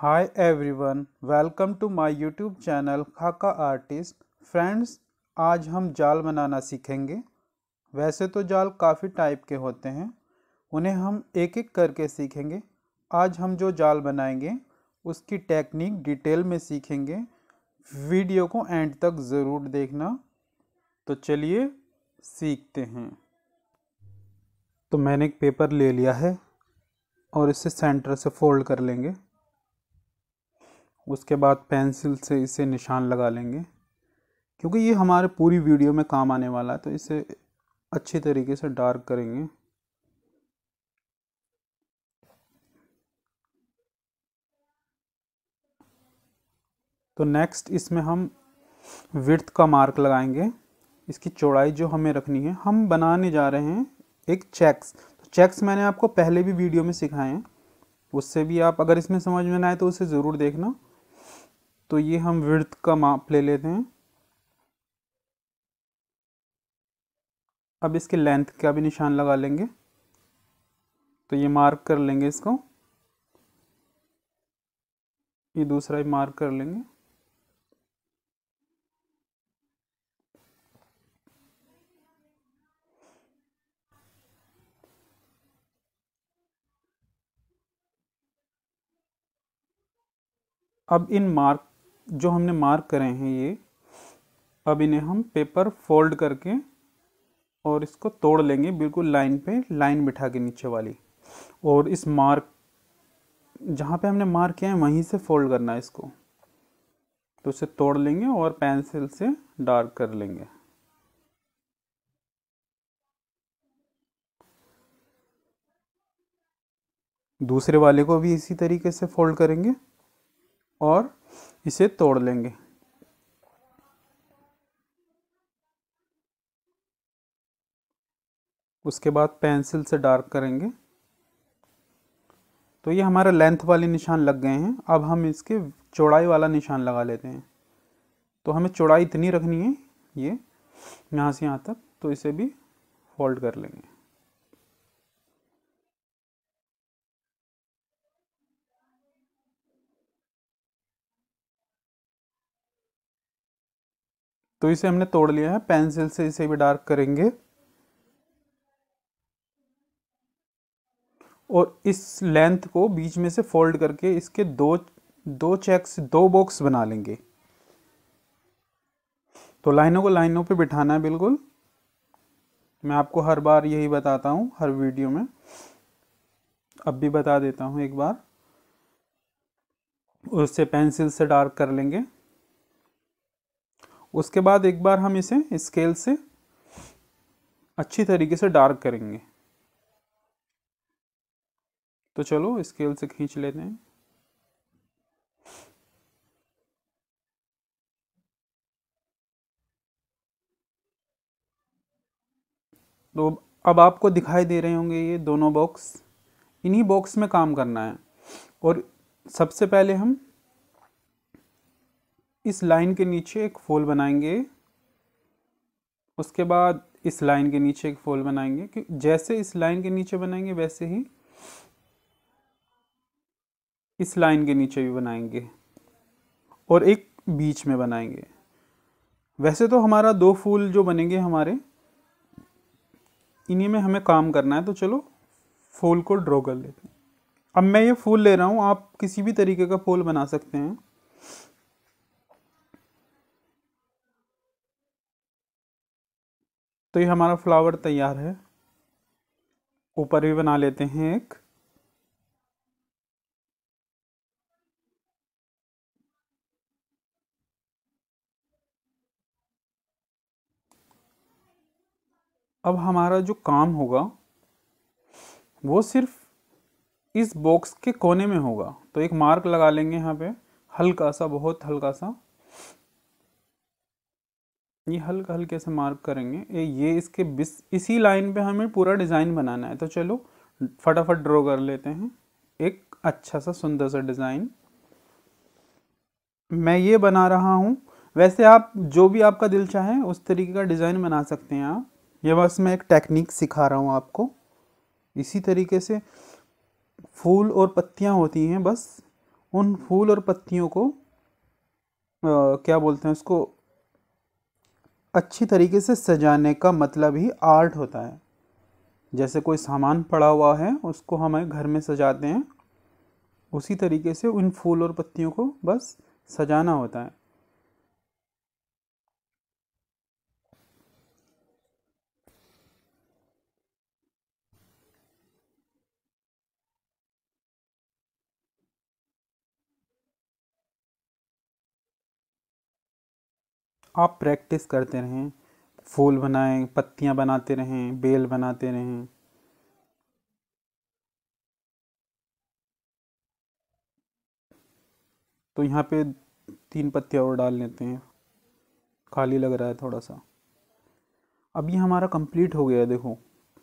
hi everyone welcome to my YouTube channel Khaka artist friends आज हम जाल बनाना सीखेंगे वैसे तो जाल काफ़ी टाइप के होते हैं उन्हें हम एक एक करके सीखेंगे आज हम जो जाल बनाएंगे उसकी टेक्निक डिटेल में सीखेंगे वीडियो को एंड तक ज़रूर देखना तो चलिए सीखते हैं तो मैंने एक पेपर ले लिया है और इसे सेंटर से फोल्ड कर लेंगे उसके बाद पेंसिल से इसे निशान लगा लेंगे क्योंकि ये हमारे पूरी वीडियो में काम आने वाला है तो इसे अच्छी तरीके से डार्क करेंगे तो नेक्स्ट इसमें हम विर्थ का मार्क लगाएंगे इसकी चौड़ाई जो हमें रखनी है हम बनाने जा रहे हैं एक चेक्स तो चेक्स मैंने आपको पहले भी वीडियो में सिखाए हैं उससे भी आप अगर इसमें समझ में ना आए तो उसे ज़रूर देखना तो ये हम विर्थ का माप ले लेते हैं अब इसके लेंथ का भी निशान लगा लेंगे तो ये मार्क कर लेंगे इसको ये दूसरा ही मार्क कर लेंगे अब इन मार्क जो हमने मार्क करे हैं ये अब इन्हें हम पेपर फोल्ड करके और इसको तोड़ लेंगे बिल्कुल लाइन पे लाइन बिठा के नीचे वाली और इस मार्क जहाँ पे हमने मार्क किया है वहीं से फोल्ड करना है इसको तो इसे तोड़ लेंगे और पेंसिल से डार्क कर लेंगे दूसरे वाले को भी इसी तरीके से फोल्ड करेंगे और इसे तोड़ लेंगे उसके बाद पेंसिल से डार्क करेंगे तो ये हमारा लेंथ वाले निशान लग गए हैं अब हम इसके चौड़ाई वाला निशान लगा लेते हैं तो हमें चौड़ाई इतनी रखनी है ये यहाँ से यहाँ तक तो इसे भी फोल्ड कर लेंगे तो इसे हमने तोड़ लिया है पेंसिल से इसे भी डार्क करेंगे और इस लेंथ को बीच में से फोल्ड करके इसके दो दो चेक्स दो बॉक्स बना लेंगे तो लाइनों को लाइनों पे बिठाना है बिल्कुल मैं आपको हर बार यही बताता हूँ हर वीडियो में अब भी बता देता हूँ एक बार उससे पेंसिल से डार्क कर लेंगे उसके बाद एक बार हम इसे स्केल से अच्छी तरीके से डार्क करेंगे तो चलो स्केल से खींच लेते हैं तो अब आपको दिखाई दे रहे होंगे ये दोनों बॉक्स इन्हीं बॉक्स में काम करना है और सबसे पहले हम इस लाइन के नीचे एक फोल बनाएंगे उसके बाद इस लाइन के नीचे एक फोल बनाएंगे कि जैसे इस लाइन के नीचे बनाएंगे वैसे ही इस लाइन के नीचे भी बनाएंगे और एक बीच में बनाएंगे वैसे तो हमारा दो फूल जो बनेंगे हमारे इन्हीं में हमें काम करना है तो चलो फूल को ड्रॉ कर लेते हैं अब मैं ये फूल ले रहा हूँ आप किसी भी तरीके का फूल बना सकते हैं तो ये हमारा फ्लावर तैयार है ऊपर भी बना लेते हैं एक अब हमारा जो काम होगा वो सिर्फ इस बॉक्स के कोने में होगा तो एक मार्क लगा लेंगे यहाँ पे हल्का सा बहुत हल्का सा ये हल्का हल्के से मार्क करेंगे ये इसके बिस इसी लाइन पे हमें पूरा डिज़ाइन बनाना है तो चलो फटाफट ड्रॉ कर लेते हैं एक अच्छा सा सुंदर सा डिज़ाइन मैं ये बना रहा हूँ वैसे आप जो भी आपका दिल चाहे उस तरीके का डिज़ाइन बना सकते हैं आप ये बस मैं एक टेक्निक सिखा रहा हूँ आपको इसी तरीके से फूल और पत्तियाँ होती हैं बस उन फूल और पत्तियों को आ, क्या बोलते हैं उसको अच्छी तरीके से सजाने का मतलब ही आर्ट होता है जैसे कोई सामान पड़ा हुआ है उसको हमें घर में सजाते हैं उसी तरीके से उन फूल और पत्तियों को बस सजाना होता है आप प्रैक्टिस करते रहें फूल बनाएं पत्तियाँ बनाते रहें बेल बनाते रहें तो यहाँ पे तीन पत्तियाँ और डाल लेते हैं खाली लग रहा है थोड़ा सा अब ये हमारा कंप्लीट हो गया देखो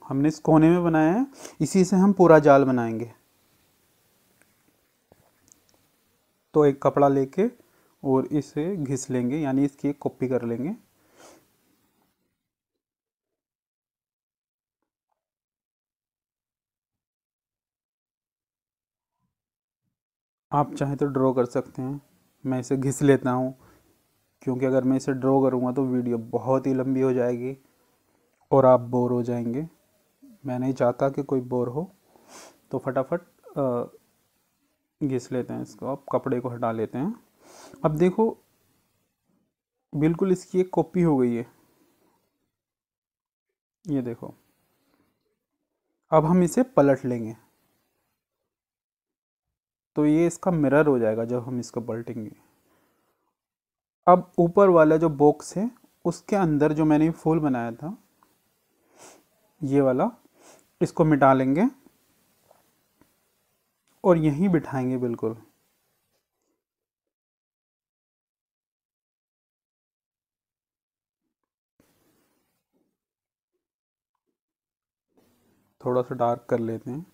हमने इस कोने में बनाया है इसी से हम पूरा जाल बनाएंगे तो एक कपड़ा लेके और इसे घिस लेंगे यानी इसकी एक कॉपी कर लेंगे आप चाहें तो ड्रॉ कर सकते हैं मैं इसे घिस लेता हूँ क्योंकि अगर मैं इसे ड्रॉ करूँगा तो वीडियो बहुत ही लंबी हो जाएगी और आप बोर हो जाएंगे मैं नहीं चाहता कि कोई बोर हो तो फटाफट घिस लेते हैं इसको आप कपड़े को हटा लेते हैं अब देखो बिल्कुल इसकी एक कॉपी हो गई है ये देखो अब हम इसे पलट लेंगे तो ये इसका मिरर हो जाएगा जब हम इसको पलटेंगे अब ऊपर वाला जो बॉक्स है उसके अंदर जो मैंने फूल बनाया था ये वाला इसको मिटा लेंगे और यहीं बिठाएंगे बिल्कुल थोड़ा सा डार्क कर लेते हैं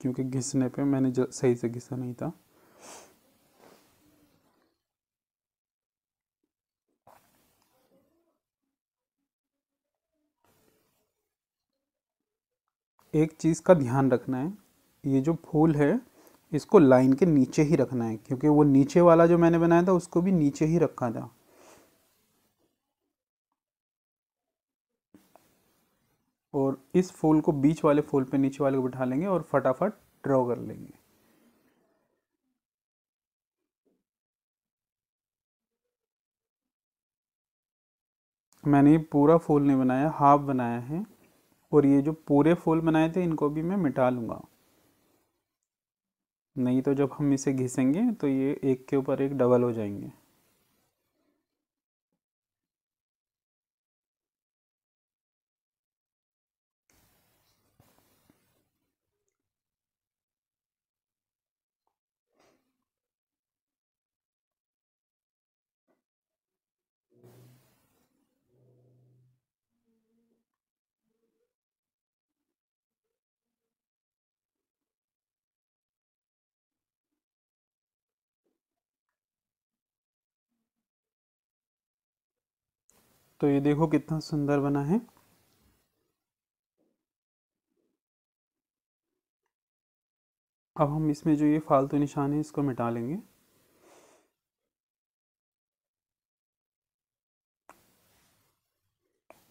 क्योंकि घिसने पे मैंने सही से घिसा नहीं था एक चीज़ का ध्यान रखना है ये जो फूल है इसको लाइन के नीचे ही रखना है क्योंकि वो नीचे वाला जो मैंने बनाया था उसको भी नीचे ही रखा था और इस फूल को बीच वाले फूल पे नीचे वाले को बिठा लेंगे और फटाफट ड्रॉ कर लेंगे मैंने पूरा फूल नहीं बनाया हाफ बनाया है और ये जो पूरे फूल बनाए थे इनको भी मैं मिटा लूँगा नहीं तो जब हम इसे घिसेंगे तो ये एक के ऊपर एक डबल हो जाएंगे तो ये देखो कितना सुंदर बना है अब हम इसमें जो ये फालतू निशान है इसको मिटा लेंगे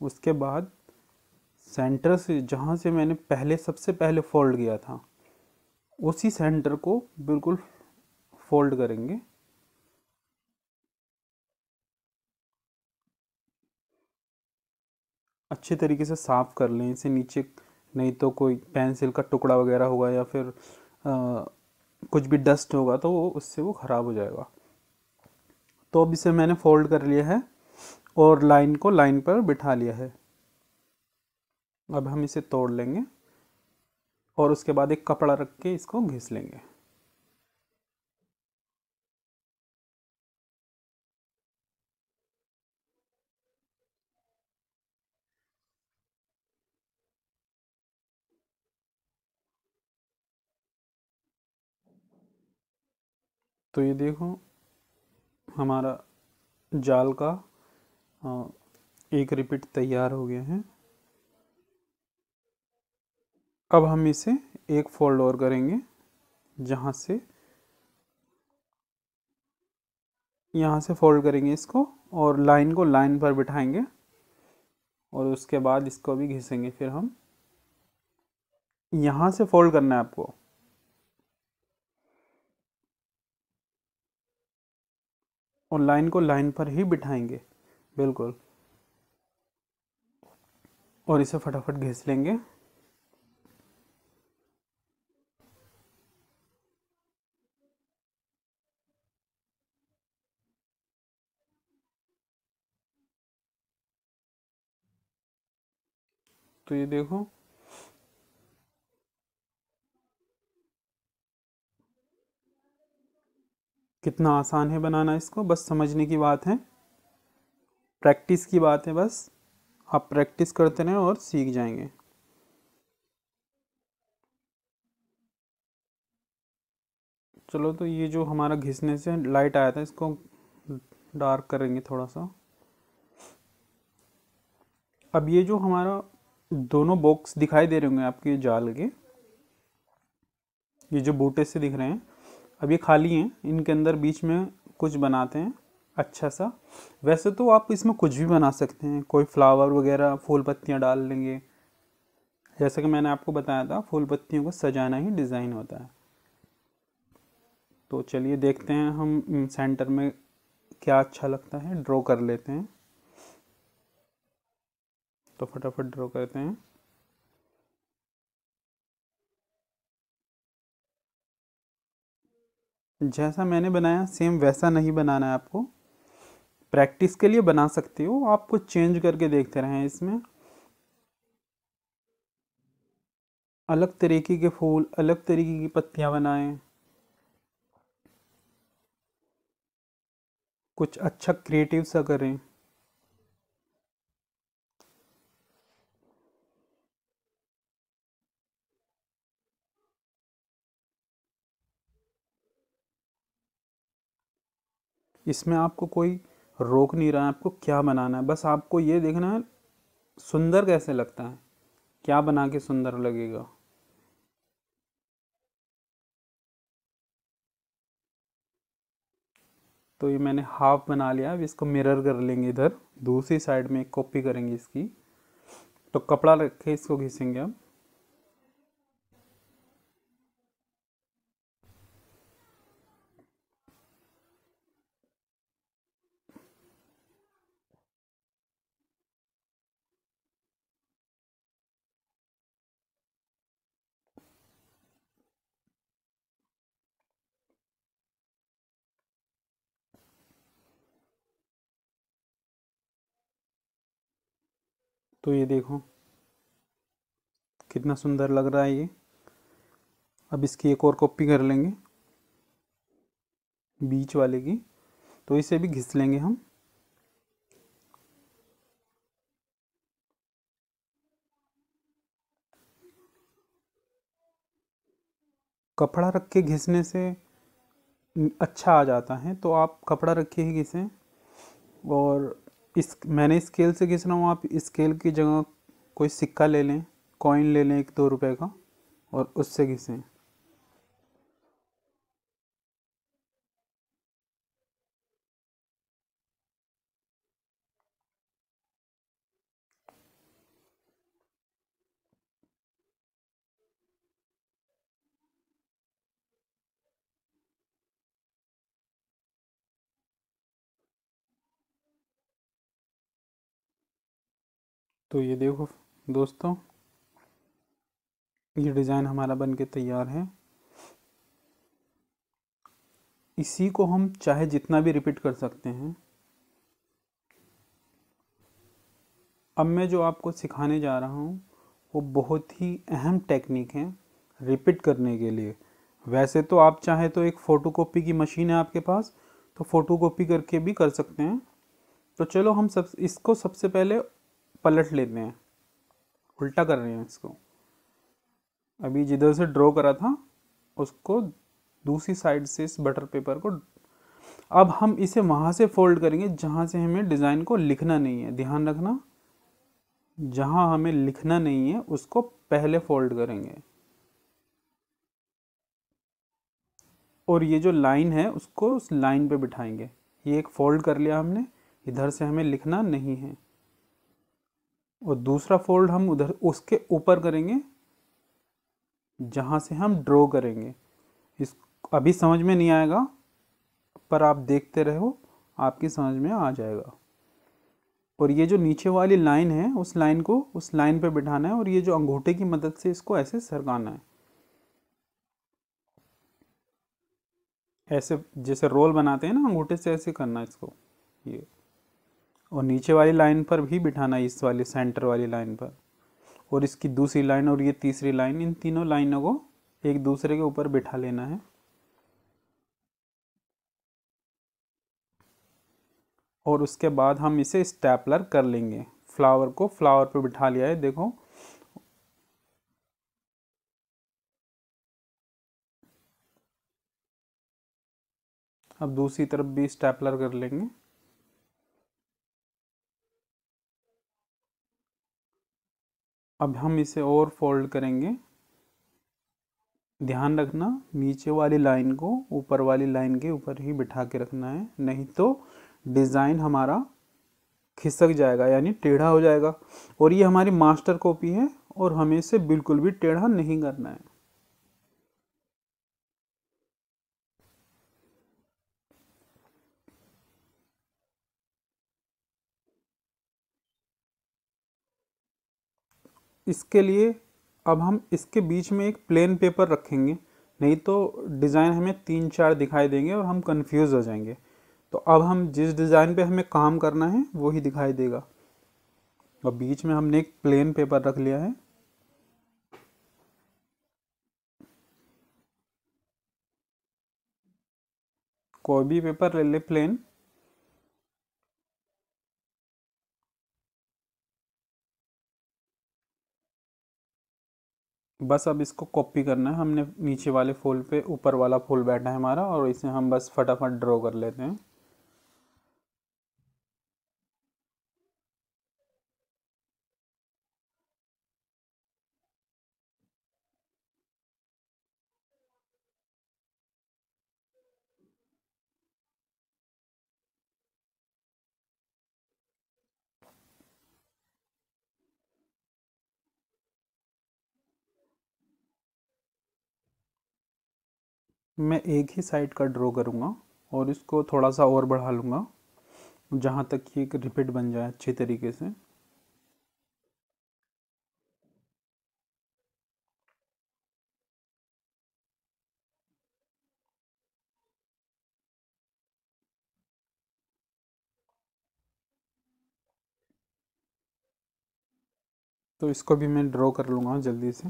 उसके बाद सेंटर से जहाँ से मैंने पहले सबसे पहले फोल्ड किया था उसी सेंटर को बिल्कुल फोल्ड करेंगे अच्छे तरीके से साफ़ कर लें इसे नीचे नहीं तो कोई पेंसिल का टुकड़ा वगैरह होगा या फिर आ, कुछ भी डस्ट होगा तो वो उससे वो ख़राब हो जाएगा तो अब इसे मैंने फोल्ड कर लिया है और लाइन को लाइन पर बिठा लिया है अब हम इसे तोड़ लेंगे और उसके बाद एक कपड़ा रख के इसको घिस लेंगे तो ये देखो हमारा जाल का एक रिपीट तैयार हो गया है अब हम इसे एक फोल्ड और करेंगे जहाँ से यहाँ से फोल्ड करेंगे इसको और लाइन को लाइन पर बिठाएंगे और उसके बाद इसको भी घिसेंगे फिर हम यहाँ से फोल्ड करना है आपको और लाइन को लाइन पर ही बिठाएंगे बिल्कुल और इसे फटाफट घिस लेंगे तो ये देखो कितना आसान है बनाना इसको बस समझने की बात है प्रैक्टिस की बात है बस आप प्रैक्टिस करते रहें और सीख जाएंगे चलो तो ये जो हमारा घिसने से लाइट आया था इसको डार्क करेंगे थोड़ा सा अब ये जो हमारा दोनों बॉक्स दिखाई दे रहे होंगे आपके जाल के ये जो बूटे से दिख रहे हैं अब ये खाली हैं इनके अंदर बीच में कुछ बनाते हैं अच्छा सा वैसे तो आप इसमें कुछ भी बना सकते हैं कोई फ्लावर वगैरह फूल पत्तियाँ डाल लेंगे जैसा कि मैंने आपको बताया था फूल पत्तियों को सजाना ही डिज़ाइन होता है तो चलिए देखते हैं हम सेंटर में क्या अच्छा लगता है ड्रॉ कर लेते हैं तो फटाफट ड्रॉ करते हैं जैसा मैंने बनाया सेम वैसा नहीं बनाना है आपको प्रैक्टिस के लिए बना सकते हो आप कुछ चेंज करके देखते रहें इसमें अलग तरीके के फूल अलग तरीके की पत्तियां बनाएं कुछ अच्छा क्रिएटिव सा करें इसमें आपको कोई रोक नहीं रहा है आपको क्या बनाना है बस आपको ये देखना है सुंदर कैसे लगता है क्या बना के सुंदर लगेगा तो ये मैंने हाफ बना लिया अब इसको मिरर कर लेंगे इधर दूसरी साइड में कॉपी करेंगे इसकी तो कपड़ा रख के इसको घिसेंगे हम तो ये देखो कितना सुंदर लग रहा है ये अब इसकी एक और कॉपी कर लेंगे बीच वाले की तो इसे भी घिस लेंगे हम कपड़ा रख के घिसने से अच्छा आ जाता है तो आप कपड़ा रख के ही घिसें और इस मैंने स्केल से खींच रहा हूँ आप स्केल की जगह कोई सिक्का ले लें कॉइन ले लें एक दो रुपए का और उससे घिसें तो ये देखो दोस्तों ये डिज़ाइन हमारा बन के तैयार है इसी को हम चाहे जितना भी रिपीट कर सकते हैं अब मैं जो आपको सिखाने जा रहा हूँ वो बहुत ही अहम टेक्निक है रिपीट करने के लिए वैसे तो आप चाहे तो एक फ़ोटोकॉपी की मशीन है आपके पास तो फ़ोटोकॉपी करके भी कर सकते हैं तो चलो हम सब इसको सबसे पहले पलट लेते हैं उल्टा कर रहे हैं इसको अभी जिधर से ड्रॉ करा था उसको दूसरी साइड से इस बटर पेपर को अब हम इसे वहाँ से फोल्ड करेंगे जहाँ से हमें डिज़ाइन को लिखना नहीं है ध्यान रखना जहाँ हमें लिखना नहीं है उसको पहले फोल्ड करेंगे और ये जो लाइन है उसको उस लाइन पे बिठाएंगे ये एक फोल्ड कर लिया हमने इधर से हमें लिखना नहीं है और दूसरा फोल्ड हम उधर उसके ऊपर करेंगे जहाँ से हम ड्रॉ करेंगे इस अभी समझ में नहीं आएगा पर आप देखते रहो आपकी समझ में आ जाएगा और ये जो नीचे वाली लाइन है उस लाइन को उस लाइन पे बिठाना है और ये जो अंगूठे की मदद से इसको ऐसे सरकाना है ऐसे जैसे रोल बनाते हैं ना अंगूठे से ऐसे करना है इसको और नीचे वाली लाइन पर भी बिठाना है इस वाली सेंटर वाली लाइन पर और इसकी दूसरी लाइन और ये तीसरी लाइन इन तीनों लाइनों को एक दूसरे के ऊपर बिठा लेना है और उसके बाद हम इसे स्टेपलर कर लेंगे फ्लावर को फ्लावर पे बिठा लिया है देखो अब दूसरी तरफ भी स्टैपलर कर लेंगे अब हम इसे और फोल्ड करेंगे ध्यान रखना नीचे वाली लाइन को ऊपर वाली लाइन के ऊपर ही बिठा के रखना है नहीं तो डिज़ाइन हमारा खिसक जाएगा यानी टेढ़ा हो जाएगा और ये हमारी मास्टर कॉपी है और हमें इसे बिल्कुल भी टेढ़ा नहीं करना है इसके लिए अब हम इसके बीच में एक प्लेन पेपर रखेंगे नहीं तो डिज़ाइन हमें तीन चार दिखाई देंगे और हम कंफ्यूज हो जाएंगे तो अब हम जिस डिज़ाइन पे हमें काम करना है वो ही दिखाई देगा और बीच में हमने एक प्लेन पेपर रख लिया है कोई भी पेपर ले ले प्लेन बस अब इसको कॉपी करना है हमने नीचे वाले फूल पे ऊपर वाला फूल बैठा है हमारा और इसे हम बस फटाफट ड्रॉ कर लेते हैं मैं एक ही साइड का ड्रॉ करूँगा और इसको थोड़ा सा और बढ़ा लूँगा जहाँ तक कि एक रिपीट बन जाए अच्छे तरीके से तो इसको भी मैं ड्रॉ कर लूँगा जल्दी से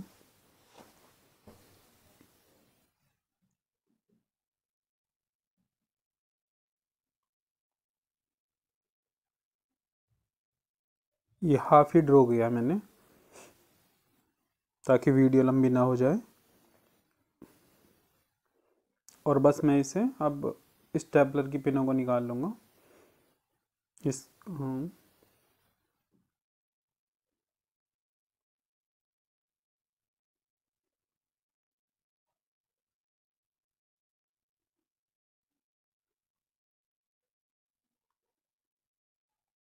ये हाफ ही ड्रॉ किया मैंने ताकि वीडियो लंबी ना हो जाए और बस मैं इसे अब स्टेपलर की पिनों को निकाल लूँगा इस हाँ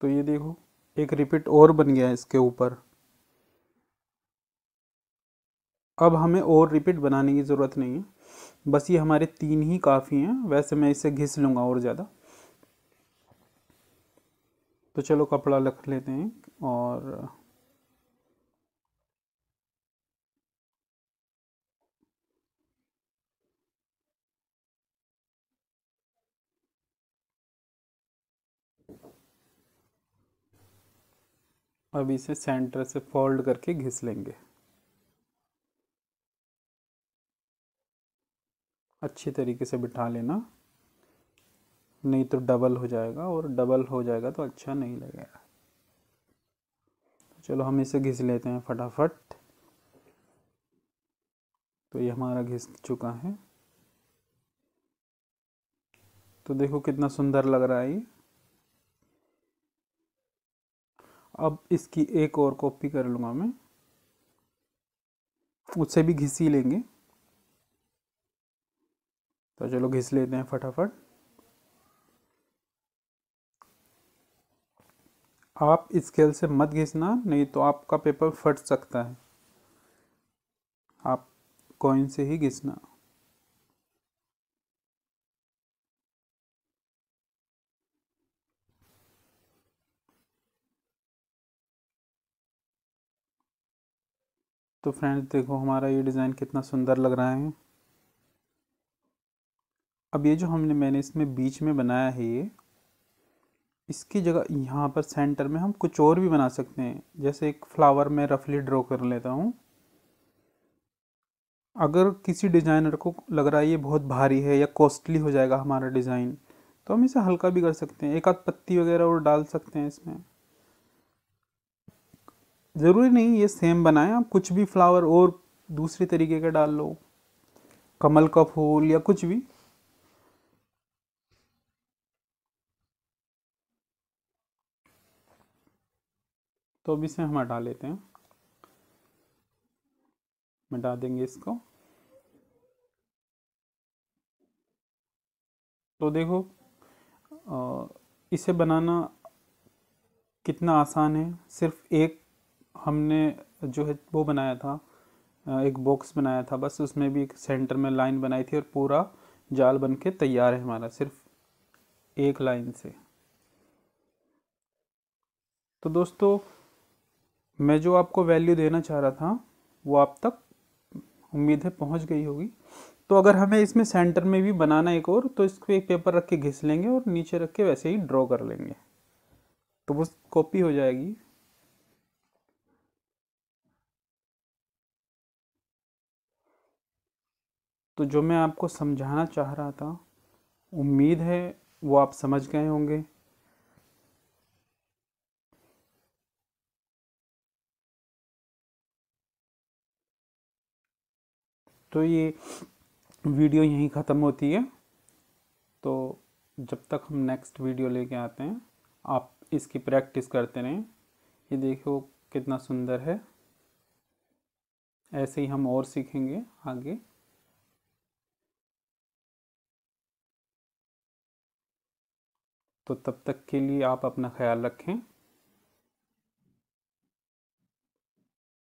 तो ये देखो एक रिपीट और बन गया है इसके ऊपर अब हमें और रिपीट बनाने की ज़रूरत नहीं है बस ये हमारे तीन ही काफ़ी हैं वैसे मैं इसे घिस लूँगा और ज़्यादा तो चलो कपड़ा रख लेते हैं और अब इसे सेंटर से फोल्ड करके घिस लेंगे अच्छी तरीके से बिठा लेना नहीं तो डबल हो जाएगा और डबल हो जाएगा तो अच्छा नहीं लगेगा चलो हम इसे घिस लेते हैं फटाफट तो ये हमारा घिस चुका है तो देखो कितना सुंदर लग रहा है ये अब इसकी एक और कॉपी कर लूँगा मैं उससे भी घिसी लेंगे तो चलो घिस लेते हैं फटाफट आप स्केल से मत घिसना नहीं तो आपका पेपर फट सकता है आप कॉइन से ही घिसना तो फ्रेंड्स देखो हमारा ये डिज़ाइन कितना सुंदर लग रहा है अब ये जो हमने मैंने इसमें बीच में बनाया है ये इसकी जगह यहाँ पर सेंटर में हम कुछ और भी बना सकते हैं जैसे एक फ्लावर में रफली ड्रॉ कर लेता हूँ अगर किसी डिज़ाइनर को लग रहा है ये बहुत भारी है या कॉस्टली हो जाएगा हमारा डिज़ाइन तो हम इसे हल्का भी कर सकते हैं एक आध पत्ती वगैरह और डाल सकते हैं इसमें ज़रूरी नहीं ये सेम बनाएं आप कुछ भी फ्लावर और दूसरे तरीके का डाल लो कमल का फूल या कुछ भी तो अब इसे हम हटा लेते हैं मिटा देंगे इसको तो देखो इसे बनाना कितना आसान है सिर्फ एक हमने जो है वो बनाया था एक बॉक्स बनाया था बस उसमें भी एक सेंटर में लाइन बनाई थी और पूरा जाल बन के तैयार है हमारा सिर्फ एक लाइन से तो दोस्तों मैं जो आपको वैल्यू देना चाह रहा था वो आप तक उम्मीद है पहुंच गई होगी तो अगर हमें इसमें सेंटर में भी बनाना एक और तो इसको एक पेपर रख के घिस लेंगे और नीचे रख के वैसे ही ड्रॉ कर लेंगे तो वो कॉपी हो जाएगी तो जो मैं आपको समझाना चाह रहा था उम्मीद है वो आप समझ गए होंगे तो ये वीडियो यहीं ख़त्म होती है तो जब तक हम नेक्स्ट वीडियो लेके आते हैं आप इसकी प्रैक्टिस करते रहें ये देखो कितना सुंदर है ऐसे ही हम और सीखेंगे आगे तो तब तक के लिए आप अपना ख्याल रखें